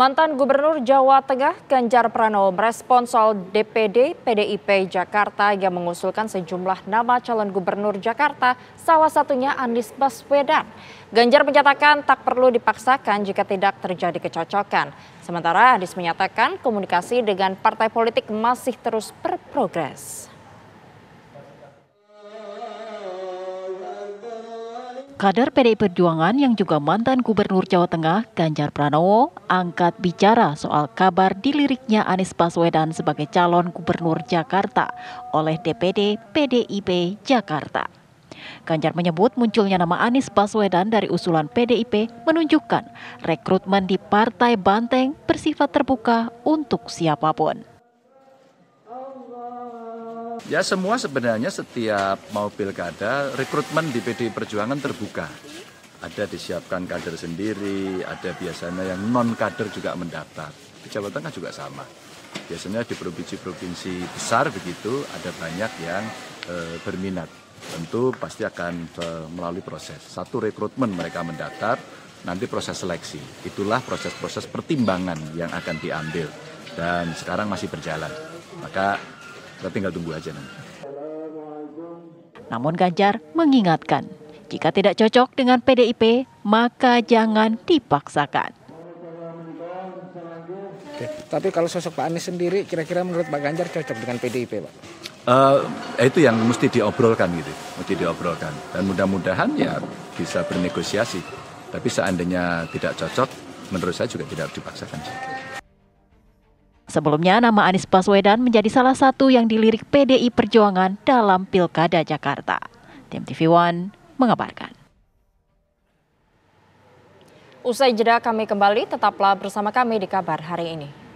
Mantan Gubernur Jawa Tengah Ganjar Pranowo merespon soal DPD PDIP Jakarta yang mengusulkan sejumlah nama calon gubernur Jakarta, salah satunya Anies Baswedan. Ganjar menyatakan tak perlu dipaksakan jika tidak terjadi kecocokan. Sementara Anies menyatakan komunikasi dengan partai politik masih terus berprogres. Kader PDI Perjuangan yang juga mantan Gubernur Jawa Tengah Ganjar Pranowo angkat bicara soal kabar diliriknya Anies Baswedan sebagai calon Gubernur Jakarta oleh DPD PDIP Jakarta. Ganjar menyebut munculnya nama Anies Baswedan dari usulan PDIP menunjukkan rekrutmen di Partai Banteng bersifat terbuka untuk siapapun. Ya semua sebenarnya setiap mau pilkada rekrutmen di PD Perjuangan terbuka. Ada disiapkan kader sendiri, ada biasanya yang non kader juga mendaftar. Di Jawa Tengah juga sama. Biasanya di provinsi-provinsi besar begitu ada banyak yang e, berminat. Tentu pasti akan e, melalui proses. Satu rekrutmen mereka mendaftar, nanti proses seleksi. Itulah proses-proses pertimbangan yang akan diambil dan sekarang masih berjalan. Maka kita tinggal tunggu aja nanti. Namun Ganjar mengingatkan, jika tidak cocok dengan PDIP, maka jangan dipaksakan. Oke. Tapi kalau sosok Pak Anies sendiri, kira-kira menurut Pak Ganjar cocok dengan PDIP, Pak? Uh, itu yang mesti diobrolkan gitu, mesti diobrolkan. Dan mudah-mudahan ya bisa bernegosiasi. Tapi seandainya tidak cocok, menurut saya juga tidak dipaksakan. Sebelumnya, nama Anies Baswedan menjadi salah satu yang dilirik PDI Perjuangan dalam Pilkada Jakarta. Tim TV One mengabarkan. Usai jeda kami kembali, tetaplah bersama kami di kabar hari ini.